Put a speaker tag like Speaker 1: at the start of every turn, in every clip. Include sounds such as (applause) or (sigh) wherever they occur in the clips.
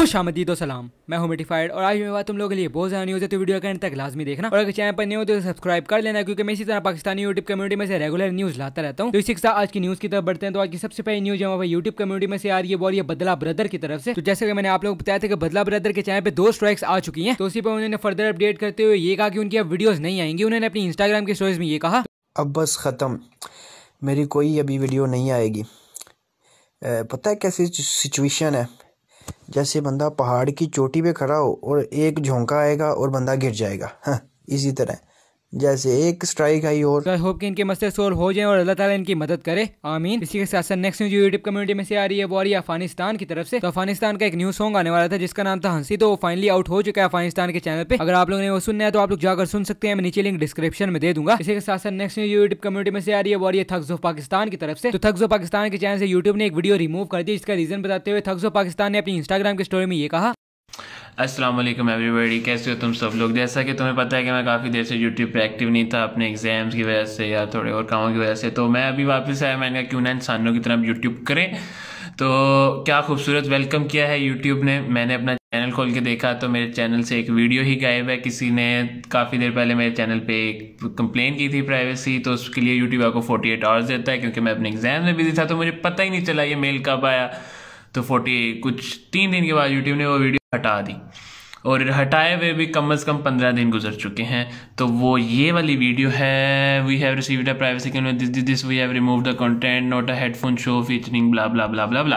Speaker 1: खुश आमदीद सलाम मैं हूं मेटिफाइड और आज मेरे बात तुम लोगों के लिए बहुत ज्यादा न्यूज़ है तो वीडियो का अंत तक लाजमी देखना और अगर चैनल पर नहीं हो तो सब्सक्राइब कर लेना क्योंकि मैं इसी तरह पाकिस्तानी यूट्यूब कम्युनिटी में से रेगुलर न्यूज़ लाता रहता हूँ तो इसी के साथ आज की न्यूज़ की तरफ बढ़ते हैं तो आज की सबसे पहली न्यूज़ हमारे यूट्यूब कम्युनिटी में से आ रही है बोलिए बदला ब्रदर की तरफ से तो जैसे कि मैंने आप लोग बताया था कि बदला ब्रदर के चैनल पर दो स्ट्राइक्स आ चुकी है तो उसी पर उन्होंने फर्दर अपडेट करते हुए ये कहा कि उनकी अब वीडियोज नहीं आएंगी उन्होंने अपनी इंस्टाग्राम की स्टोरीज में ये कहा
Speaker 2: अब बस खत्म मेरी कोई अभी वीडियो नहीं आएगी पता है कैसी सिचुएशन है जैसे बंदा पहाड़ की चोटी पे खड़ा हो और एक झोंका आएगा और बंदा गिर जाएगा हाँ, (laughs) इसी तरह जैसे एक स्ट्राइक आई और आई
Speaker 1: होप कि इनके मसले सोल्व हो जाएं और अल्लाह ताला इनकी मदद करे आमीन इसी के साथ साथ नेक्स्ट न्यूज यूट्यूब कम्युनिटी में से आ रही है वो आ रही है अफगानिस्तान की तरफ से तो अफगानिस्तान का एक न्यू सॉन्ग आने वाला था जिसका नाम था हंसी तो वो फाइनली आउट हो चुका है अफगानिस्तान के चैनल पे अगर आप लोगों ने वो सुनना है तो आप लोग जाकर सुन सकते हैं मैं नीचे लिंक डिस्क्रिप्शन में दे दूंगा इसी के साथ साथ नेक्स्ट न्यूज यूट्यूब कम्युनिटी में से आ रही है वो आ रही है थक्स ऑफ पाकिस्तान की तरफ से तो थक्स ऑफ पाकिस्तान के चैनल से यूट्यूब ने एक वीडियो रिमूव कर दी जिसका रीजन बताते हुए थक्स ऑफ पाकिस्तान ने अपनी इंस्टाग्राम की स्टोरी में ये कहा
Speaker 2: अस्सलाम वालेकुम एवरीबॉडी कैसे हो तुम सब लोग जैसा कि तुम्हें पता है कि मैं काफ़ी देर से यूट्यूब पे एक्टिव नहीं था अपने एग्जाम्स की वजह से या थोड़े और कामों की वजह से तो मैं अभी वापस आया मैंने कहा क्यों ना इंसानों की तरफ यूट्यूब करें तो क्या खूबसूरत वेलकम किया है यूट्यूब ने मैंने अपना चैनल खोल के देखा तो मेरे चैनल से एक वीडियो ही गायब है किसी ने काफ़ी देर पहले मेरे चैनल पे कंप्लेन की थी प्राइवेसी तो उसके लिए यूट्यूब आपको 48 आवर्स देता है क्योंकि मैं अपने एग्जाम में बिजी था तो मुझे पता ही नहीं चला ये मेल कब आया तो 40 कुछ तीन दिन के बाद यूट्यूब ने वो वीडियो हटा दी और हटाए हुए भी कम अज़ कम पंद्रह दिन गुजर चुके हैं तो वो ये वाली वीडियो है we have receive the privacy this this we have remove the content not a headphone show featuring blah blah blah blah blah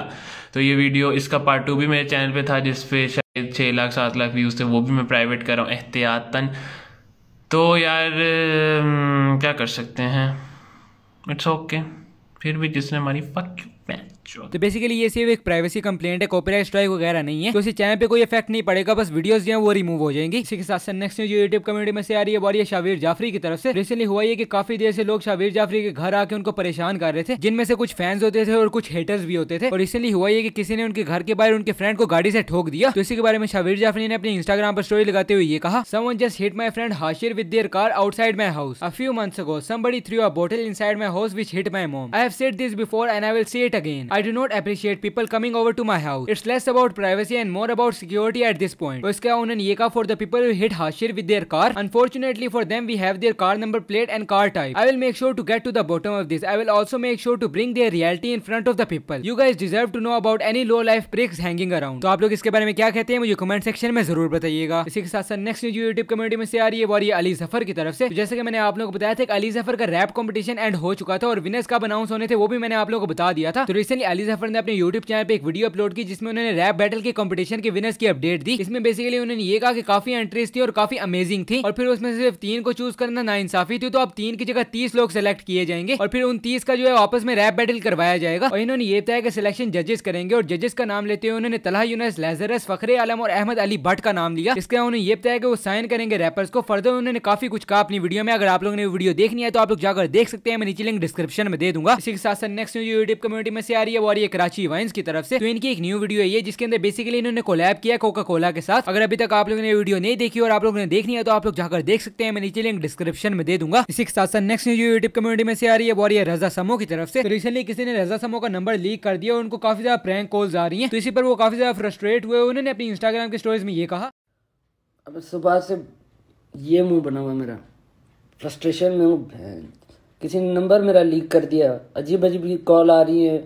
Speaker 2: तो ये वीडियो इसका पार्ट टू भी मेरे चैनल पे था जिस पे शायद छः लाख सात लाख व्यूज़ थे वो भी मैं प्राइवेट कर रहा हूँ एहतियातन तो यार क्या कर सकते हैं इट्स ओके okay. फिर भी जिसने हमारी फक तो
Speaker 1: बेसिकली ये सिर्फ एक प्राइवेसी कंप्लेंट है कॉपीराइट स्ट्राइक वगैरह नहीं है तो इसी चैनल पे कोई इफेक्ट नहीं पड़ेगा बस वीडियोस जो है वो रिमूव हो जाएंगी इसी के साथ नेक्स्ट न्यूज यूट्यूब कम्युनिटी में से आ रही है और शावीर जाफरी की तरफ से रिसेंटली हुआ है कि काफी देर से लोग शावीर जाफरी के घर आके उनको परेशान कर रहे थे जिनमें से कुछ फैंस होते थे और कुछ हेटर्स भी होते थे और रिसेंटली हुआ है कि किसी ने उनके घर के बाहर उनके फ्रेंड को गाड़ी से ठोक दिया तो इसी के बारे में शावीर जाफरी ने अपने इंस्टाग्राम पर स्टोरी लगाते हुए ये कहा someone just hit my friend Hashir with their car outside my house a few months ago somebody threw a bottle side my house which hit my mom I have said this before and I will say it again. I do not appreciate people coming over to my house. It's less about privacy and more about security at this point. उसके उन्होंने ये कहा for the people who hit Hashir with their car. Unfortunately for them, we have their car number plate and car type. I will make sure to get to the bottom of this. I will also make sure to bring their reality in front of the people. You guys deserve to know about any low life pricks hanging around. तो आप लोग इसके बारे में क्या कहते हैं मुझे कमेंट सेक्शन में जरूर बताइएगा इसी के साथ साथ नेक्स्ट न्यूज यूट्यूब कम्युनिटी में से आ रही है और ये अली जफर की तरफ से तो जैसे कि मैंने आप लोगों को बताया था अली जफर का रैप कॉम्पिटिशन एंड हो चुका था और विनर्स कब अनाउंस होने थे वो भी मैंने आप लोगों को बता दिया था था तो रिसेंटली अली जफर ने अपने यूट्यूब चैनल पे एक वीडियो अपलोड की जिसमें उन्होंने रैप बैटल के कॉम्पिटिशन के विनर्स की अपडेट दी इसमें बेसिकली उन्होंने ये कहा कि काफी एंट्रीज थी और काफी अमेजिंग थी और फिर उसमें सिर्फ तीन को चूज करना ना इंसाफी थी तो अब तीन की जगह तीस लोग सेलेक्ट किए जाएंगे और फिर उन तीस का जो है आपस में रैप बैटल करवाया जाएगा और इन्होंने ये तय कि सिलेक्शन जजेस करेंगे और जजेस का नाम लेते हुए उन्होंने तला यूनस लेजरस फखरे आलम और अहमद अली भट्ट का नाम लिया इसके उन्होंने ये बताया कि वो साइन करेंगे रैपर्स को फर्दर उन्होंने काफी कुछ कहा अपनी वीडियो में अगर आप लोगों ने वीडियो देखनी है तो आप लोग जाकर देख सकते हैं मैं नीचे लिंक डिस्क्रिप्शन में दे दूंगा इसी के साथ साथ नेक्स्ट यूट्यूब कम्युनिटी में से आ रही है वो आ रही है कराची वाइन्स की तरफ से तो इनकी एक न्यू वीडियो है ये जिसके अंदर बेसिकली इन्होंने कोलैब किया कोका कोला के साथ अगर अभी तक आप लोगों ने वीडियो नहीं देखी और आप लोगों ने देखनी है तो आप लोग जाकर देख सकते हैं मैं नीचे लिंक डिस्क्रिप्शन में दे दूंगा इसी के साथ साथ नेक्स्ट न्यू यूट्यूब कम्युनिटी में से आ रही है वो आ रजा समो की तरफ से तो रिसेंटली किसी ने रजा समो का नंबर लीक कर दिया और उनको काफी ज्यादा प्रैंक कॉल्स आ रही है तो इसी पर वो काफी ज्यादा फ्रस्ट्रेट हुए उन्होंने अपनी इंस्टाग्राम की स्टोरीज में ये कहा अब सुबह से ये मुंह बना हुआ मेरा फ्रस्ट्रेशन में हूँ किसी ने नंबर मेरा लीक कर दिया अजीब अजीब कॉल आ रही है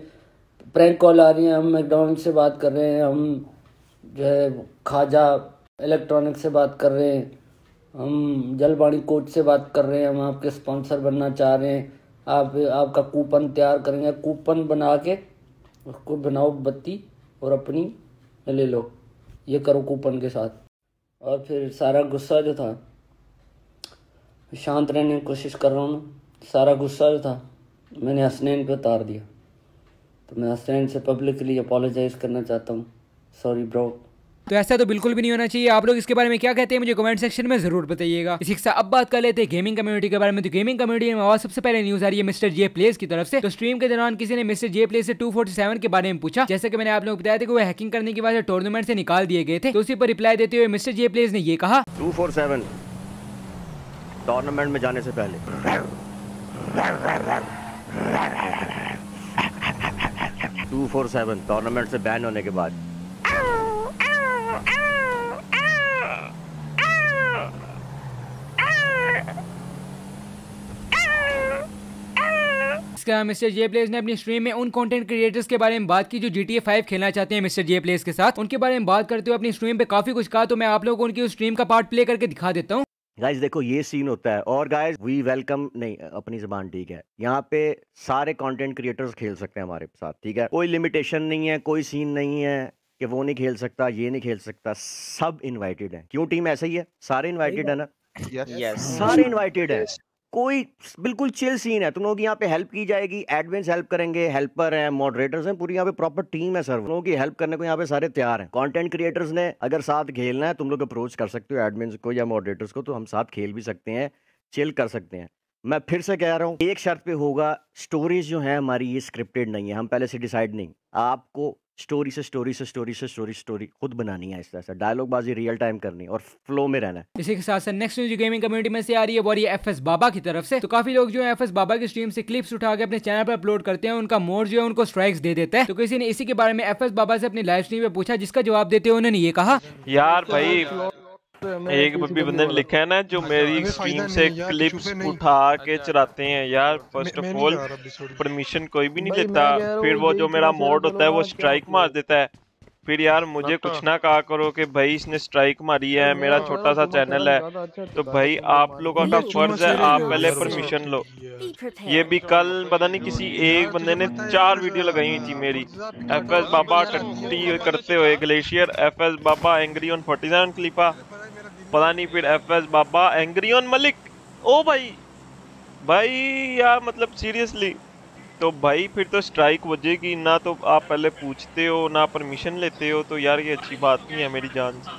Speaker 1: प्रैंक कॉल आ रही है हम मैकडोनल्ड से बात कर रहे हैं हम जो है खाजा इलेक्ट्रॉनिक से बात कर रहे हैं हम जलवाणी कोच से बात कर रहे हैं हम आपके स्पॉन्सर बनना चाह रहे हैं आप आपका कूपन तैयार करेंगे कूपन बना के उसको बनाओ बत्ती और अपनी ले लो ये करो कूपन के साथ और फिर सारा गुस्सा जो था शांत रहने की कोशिश कर रहा हूँ सारा गुस्सा जो था मैंने हसनैन पे उतार
Speaker 2: दिया तो मैं हसनैन से पब्लिकली अपोलोजाइज करना चाहता हूँ सॉरी ब्रो
Speaker 1: तो ऐसा तो बिल्कुल भी नहीं होना चाहिए आप लोग इसके बारे में क्या कहते हैं मुझे कमेंट सेक्शन में जरूर बताइएगा इसी के साथ अब बात कर लेते हैं गेमिंग कम्युनिटी के बारे में तो गेमिंग कम्युनिटी में और सबसे पहले न्यूज आ रही है मिस्टर जे प्लेस की तरफ से तो स्ट्रीम के दौरान किसी ने मिस्टर जे प्लेस से टू के बारे में पूछा जैसे कि मैंने आप लोग बताया था कि वो हैकिंग करने की वजह टूर्नामेंट से निकाल दिए गए थे तो उसी पर रिप्लाई देते हुए मिस्टर जे प्लेस ने यह कहा
Speaker 3: टू टूर्नामेंट में जाने
Speaker 1: से पहले
Speaker 3: टू फोर सेवन टूर्नामेंट से बैन होने के बाद
Speaker 1: इसका मिस्टर जे प्लेस ने अपनी स्ट्रीम में उन कंटेंट क्रिएटर्स के बारे में बात की जो GTA 5 फाइव खेलना चाहते हैं मिस्टर जे प्लेस के साथ उनके बारे में बात करते हुए अपनी स्ट्रीम पे काफी कुछ कहा तो मैं आप लोगों को उनकी उस स्ट्रीम का पार्ट प्ले करके दिखा देता हूँ
Speaker 3: गाइज देखो ये सीन होता है और गाइज वी वेलकम नहीं अपनी जबान ठीक है यहाँ पे सारे कंटेंट क्रिएटर्स खेल सकते हैं हमारे साथ ठीक है कोई लिमिटेशन नहीं है कोई सीन नहीं है कि वो नहीं खेल सकता ये नहीं खेल सकता सब इनवाइटेड है क्यों टीम ऐसा ही है सारे इनवाइटेड है ना
Speaker 2: yes. Yes. सारे
Speaker 3: इनवाइटेड yes. है कोई बिल्कुल चिल सीन है तुम लोगों की यहाँ पे हेल्प की जाएगी एडमिन्स हेल्प करेंगे हेल्पर हैं मॉडरेटर्स हैं पूरी यहाँ पे प्रॉपर टीम है सर लोगों की हेल्प करने को यहाँ पे सारे तैयार हैं कंटेंट क्रिएटर्स ने अगर साथ खेलना है तुम लोग अप्रोच कर सकते हो एडमिन को या मॉडरेटर्स को तो हम साथ खेल भी सकते हैं चिल कर सकते हैं मैं फिर से कह रहा हूँ एक शर्त पे होगा स्टोरीज जो है हमारी ये स्क्रिप्टेड नहीं है हम पहले से डिसाइड नहीं आपको स्टोरी से स्टोरी से स्टोरी से स्टोरी स्टोरी खुद बनानी है इस तरह से डायलॉग बाजी रियल टाइम करनी और फ्लो में रहना है
Speaker 1: इसी के साथ नेक्स्ट न्यूज गेमिंग कम्युनिटी में से आ रही है वॉरियर एफ एस बाबा की तरफ से तो काफी लोग जो है एफ एस बाबा की स्ट्रीम से क्लिप्स उठा के अपने चैनल पर अपलोड करते हैं उनका मोड जो है उनको स्ट्राइक्स दे देता है तो किसी ने इसी के बारे में एफ एस बाबा से अपनी लाइव स्ट्रीम में पूछा जिसका जवाब देते हुए उन्होंने ये कहा
Speaker 3: यार भाई एक भी बंदे ने लिखा है ना जो अच्छा, मेरी स्ट्रीम से क्लिप्स उठा के चलाते अच्छा। हैं यार फर्स्ट ऑफ ऑल परमिशन कोई भी नहीं देता फिर वो जो मेरा मोड होता है वो स्ट्राइक मार देता है फिर यार मुझे अच्छा। कुछ ना कहा करो कि भाई इसने स्ट्राइक मारी है मेरा छोटा सा चैनल तो है तो भाई आप लोगों का फर्ज है आप पहले परमिशन लो ये भी कल पता नहीं किसी एक बंदे ने चार वीडियो लगाई हुई थी मेरी एफ एस बाबा टट्टी करते हुए ग्लेशियर एफ एस बाबा एंग्री ऑन फोर्टी सेवन क्लिपा पता नहीं फिर एफ एस बाबा एंग्री ऑन मलिक ओ भाई भाई यार मतलब सीरियसली तो भाई फिर तो स्ट्राइक वजेगी ना तो आप पहले पूछते हो ना परमिशन लेते हो तो यार ये अच्छी बात
Speaker 1: नहीं है मेरी जान से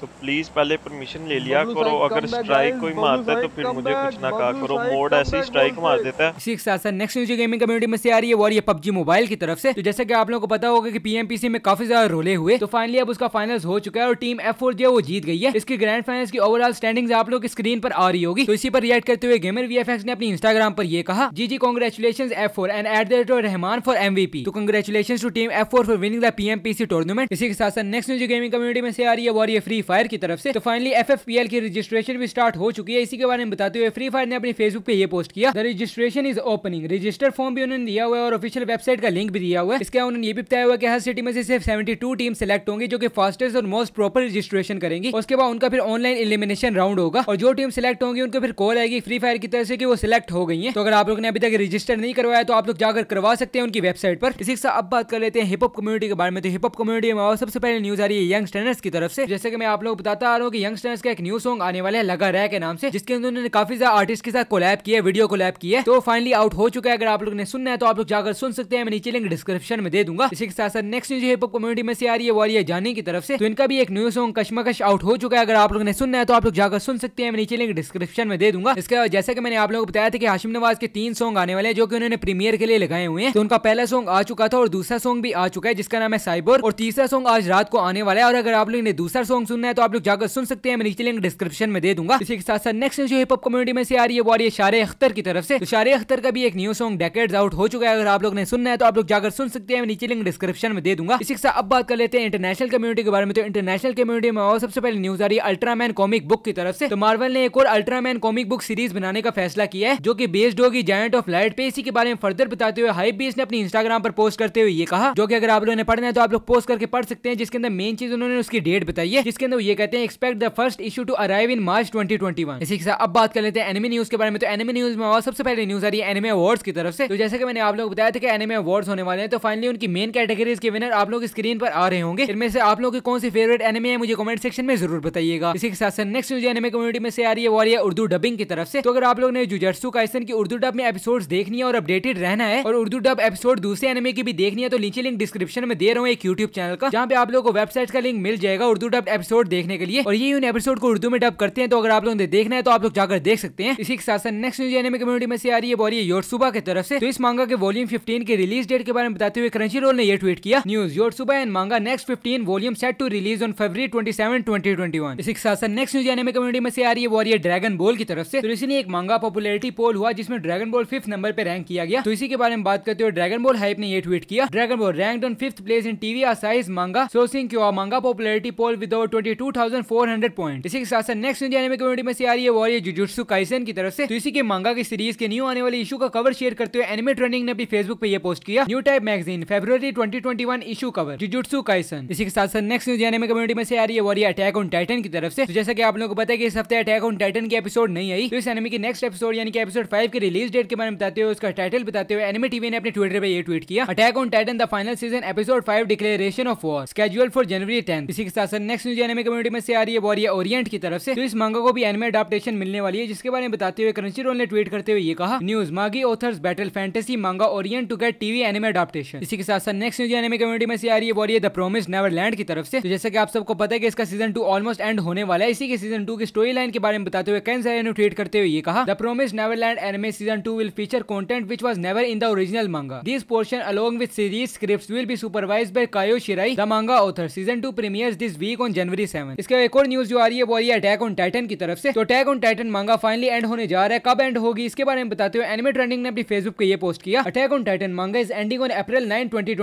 Speaker 1: तो प्लीज पहले परमिशन ले लिया करो अगर स्ट्राइक कोई मारता है तो फिर मुझे कुछ ना कहा करो मोड ऐसे स्ट्राइक मार देता है इसी के साथ साथ नेक्स्ट न्यूज गेमिंग कम्युनिटी में से आ रही है वॉरियर पबजी मोबाइल की तरफ से तो जैसे कि आप लोगों को पता होगा कि पीएमपीसी में काफी ज्यादा रोले हुए तो फाइनली अब उसका फाइनल हो चुका है और टीम एफ जो है वो जीत गई है इसकी ग्रैंड फाइनल की ओवरऑल स्टैंडिंग आप लोग स्क्रीन पर आ रही होगी तो इसी पर रिएक्ट करते हुए गेमर वी ने अपनी इंस्टाग्राम पर ये कहा G G congratulation F four and at the rate of Rahman for MVP तो congratulation to team F four for winning the PMPC tournament इसी के साथ साथ नेक्स्ट न्यूज गेमिंग कम्युनिटी में से आ रही है वॉरियर फ्री फायर की तरफ से तो फाइनली एफ की रजिस्ट्रेशन भी स्टार्ट हो चुकी है इसी के बारे में बताते हुए फ्री फायर ने अपने फेसबुक पे ये पोस्ट किया the registration is opening register form भी उन्होंने दिया हुआ है और ऑफिशियल वेबसाइट का लिंक भी दिया हुआ है इसके उन्होंने ये भी बताया हुआ की हर सिटी में से सिर्फ सेवेंटी टीम सेलेक्ट होंगी जो की फास्टेस्ट और मोस्ट प्रॉपर रजिस्ट्रेशन करेंगी उसके बाद उनका फिर ऑनलाइन इलिमिनेशन राउंड होगा और जो टीम सिलेक्ट होंगी उनको फिर कॉल आएगी फ्री फायर की तरफ से कि वो सिलेक्ट हो गई है तो अगर आप लोगों ने अभी तक रजिस्टर नहीं करवाया तो आप लोग जाकर करवा सकते हैं उनकी वेबसाइट पर इसी साथ अब बात कर लेते हैं हिप हॉप कम्युनिटी के बारे में तो हिप हॉप कम्युनिटी में और सबसे पहले न्यूज आ रही है यंग की तरफ से जैसे कि मैं आप आप लोग बताता आ रहा हूँ कि यंगस्टर्स का एक न्यू सॉन्ग आने वाला है लगा रहा के नाम से जिसके अंदर उन्होंने काफी ज्यादा आर्टिस्ट के साथ कोलैब किया वीडियो कोलैब किया तो फाइनली आउट हो चुका है अगर आप लोग ने सुनना है तो आप लोग जाकर सुन सकते हैं मैं नीचे लिंक डिस्क्रिप्शन में दे दूंगा इसी के साथ साथ नेक्स्ट न्यूज हिप कम्युनिटी में से आ रही है वॉरियर जानी की तरफ से तो इनका भी एक न्यू सॉन्ग कश्मकश आउट हो चुका है अगर आप लोग ने सुनना है तो आप लोग जाकर सुन सकते हैं मैं नीचे लिंक डिस्क्रिप्शन में दे दूंगा इसके बाद जैसे कि मैंने आप लोगों को बताया था कि हाशिम नवाज के तीन सॉन्ग आने वाले हैं जो कि उन्होंने प्रीमियर के लिए लगाए हुए हैं तो उनका पहला सॉन्ग आ चुका था और दूसरा सॉन्ग भी आ चुका है जिसका नाम है साइबर और तीसरा सॉन्ग आज रात को आने वाला है और अगर आप लोग ने दूसरा सॉन्ग सुनना है है तो आप लोग जाकर सुन सकते हैं मैं नीचे लिंक डिस्क्रिप्शन में दे दूंगा इसी के साथ साथ नेक्स्ट जो हिप हॉप कम्युनिटी में से आ रही है वो आ रही है शारे अख्तर की तरफ से तो शारे अख्तर का भी एक न्यू सॉन्ग डेकेट आउट हो चुका है अगर आप लोग ने सुनना है तो आप लोग जाकर सुन सकते हैं नीचे लिंक डिस्क्रिप्शन में दे दूंगा इसी के साथ अब बात कर लेते हैं इंटरनेशनल कम्युनिटी के बारे में तो इंटरनेशनल कम्युनिटी में और सबसे पहले न्यूज आ रही है अल्ट्रामैन कॉमिक बुक की तरफ से तो मार्वल ने एक और अल्ट्रामैन कॉमिक बुक सीरीज बनाने का फैसला किया है जो की बेस्ड होगी जॉइंट ऑफ लाइट पे इसी के बारे में फर्दर बताते हुए हाई बीस ने अपनी इंस्टाग्राम पर पोस्ट करते हुए ये कहा जो की अगर आप लोगों ने पढ़ना है तो आप लोग पोस्ट करके पढ़ सकते हैं जिसके अंदर मेन चीज उन्होंने उसकी डेट बताई है जिसके अंदर ये कहते हैं expect the first issue to arrive in March 2021 इसी के साथ अब बात कर लेते हैं एनिमे न्यूज के बारे में तो एनिमे न्यूज में और सबसे पहले न्यूज आ रही है एनिमे अवार्ड्स की तरफ से तो जैसे कि मैंने आप लोग बताया था कि एनिमे अवार्ड्स होने वाले हैं तो फाइनली उनकी मेन कैटेगरीज के विनर आप लोग स्क्रीन पर आ रहे होंगे इनमें से आप लोग की कौन सी फेवरेट एनिमे है मुझे कमेंट सेक्शन में जरूर बताइएगा इसी के साथ नेक्स्ट न्यूज एनिमे कम्युनिटी में से आ रही है वो उर्दू डबिंग की तरफ से तो अगर आप लोग ने जुजर्सू काइसन की उर्दू डब में एपिसोड देखनी है और अपडेटेड रहना है और उर्दू डब एपिसोड दूसरे एनिमे की भी देखनी है तो नीचे लिंक डिस्क्रिप्शन में दे रहा हूँ एक यूट्यूब चैनल का जहाँ पे आप लोग को वेबसाइट का लिंक मिल जाएगा उर्दू डब एपिसोड देखने के लिए और ये उन एपिसोड को उर्दू में डब करते हैं तो अगर आप लोगों ने देखना है तो आप लोग जाकर देख सकते हैं इसी के साथ साथ नेक्स्ट न्यूज एनिमी कम्युनिटी में से आ रही है और ये सुबह की तरफ से तो इस मांगा के वॉल्यूम फिफ्टीन के रिलीज डेट के बारे में बताते हुए क्रंची रोल ने यह ट्वीट किया न्यूज सुबह and manga next fifteen volume set to release on February twenty seven twenty twenty one इसी के साथ साथ नेक्स्ट न्यूज एनिमी कम्युनिटी में से आ रही है वॉरियर ड्रैगन बॉल की तरफ से तो इसलिए एक मांगा पॉपुलरिटी पोल हुआ जिसमें ड्रैगन बॉल फिफ्थ नंबर पर रैंक किया गया तो इसी के बारे में बात करते हुए ड्रैगन बॉल हाइप ने यह ट्वीट किया dragon ball rank on fifth place in TV a size manga sourcing क्यों manga popularity poll with over twenty community 2400 point इसी के साथ साथ नेक्स्ट इंडिया एनिमे कम्युनिटी में से आ रही है वॉरियर जुजुत्सु काइसेन की तरफ से तो इसी के मांगा की सीरीज के न्यू आने वाले इशू का कवर शेयर करते हुए एनिमे ट्रेंडिंग ने अपनी फेसबुक पे ये पोस्ट किया new type magazine February 2021 issue cover Jujutsu Kaisen इसी के साथ साथ नेक्स्ट इंडिया एनिमे कम्युनिटी में से आ रही है वॉरियर अटैक ऑन टाइटन की तरफ से तो जैसा कि आप लोगों को पता है कि इस हफ्ते अटैक ऑन टाइटन की एपिसोड नहीं आई तो इस एनिमे की नेक्स्ट एपिसोड यानी कि एपिसोड फाइव के रिलीज डेट के बारे में बताते हुए उसका टाइटल बताते हुए एनिमे टीवी ने अपने ट्विटर पर यह ट्वीट किया attack on Titan the final season episode five declaration of war schedule for January ten इसी के साथ साथ नेक्स्ट न्यूज एनिमे कम्युनिटी में से आ रही है वॉरियर ओरियंट की तरफ से तो इस मांगा को भी एनिमे अडाप्टेशन मिलने वाली है जिसके बारे में बताते हुए करंसी रोल ने ट्वीट करते हुए ये कहा news Magi authors battle fantasy manga orient to get TV anime adaptation इसी के साथ साथ नेक्स्ट न्यूज एनिमे कम्युनिटी में से आ रही है वॉरियर द प्रोमिस नेवरलैंड की तरफ से तो जैसे कि आप सबको पता है कि इसका सीजन टू ऑलमोस्ट एंड होने वाला है इसी के सीजन टू की स्टोरी लाइन के बारे में बताते हुए कैन ने ट्वीट करते हुए ये कहा the promise Neverland anime season two will feature content which was never in the original manga this portion along with series script will be supervise by Kaiu Shirai the manga author season two premieres this week on January seven इसके एक और news जो आ रही है वो आ रही है attack on Titan की तरफ से तो attack on Titan manga finally end होने जा रहा है कब एंड होगी इसके बारे में बताते हुए एनिमे ट्रेंडिंग ने अपनी फेसबुक पे ये पोस्ट किया attack on Titan manga is ending on April nine twenty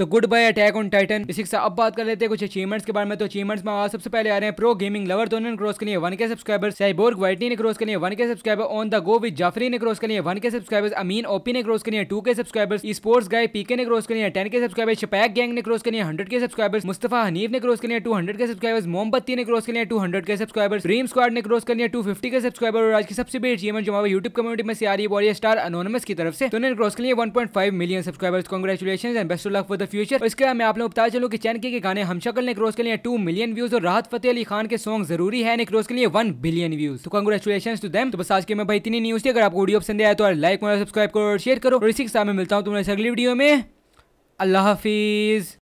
Speaker 1: तो goodbye attack on Titan इसी से अब बात कर लेते हैं कुछ अचीवमेंट्स के बारे में तो अचीवमेंट्स में आज सबसे पहले आ रहे हैं प्रो गेमिंग लवर दोनों ने क्रॉस के लिए one K subscriber Cyborg Whitney ने क्रॉस के लिए one K subscriber on the go with Jafri ने क्रॉस के लिए one K subscribers Amin OP ने क्रॉस के लिए टू के सब्सक्राइबर्स स्पोर्ट्स गाय पीके ने क्रॉस के लिए ten K subscribers Shapack gang ने क्रॉस के लिए हंड्रेड के सब्सक्राइबर्स मुस्तफा हनीफ ने क्रॉस के लिए टू हंड्रेड के सब्सक्राइबर्स मोमबत्ती ने क्रॉस कर लिया two K subscriber dream squad ने क्रॉस कर लिया टू फिफ्टी के सब्सक्राइबर और आज की सबसे बड़ी अचीवमेंट जो हमारे यूट्यूब कम्युनिटी में से आ रही है स्टार अनोनमस की तरफ से तो उन्होंने क्रॉस कर लिया five million subscribers congratulation and best luck for the future इसके बाद मैं आप लोग बता चलूँ कि चैन के गाने हम शक्ल ने क्रॉस कर लिया टू मिलियन व्यूज और राहत फतेह अली खान के सॉन्ग जरूरी है ने क्रॉस कर लिए वन बिलियन व्यूज तो कॉन्ग्रेचुलेशन टू दैम तो बस आज के मैं भाई इतनी न्यूज थी अगर आपको वीडियो पसंद आया तो लाइक करो सब्सक्राइब करो और शेयर करो और इसी के साथ मिलता हूँ तुम्हारे अगली वीडियो में अल्लाह हाफिज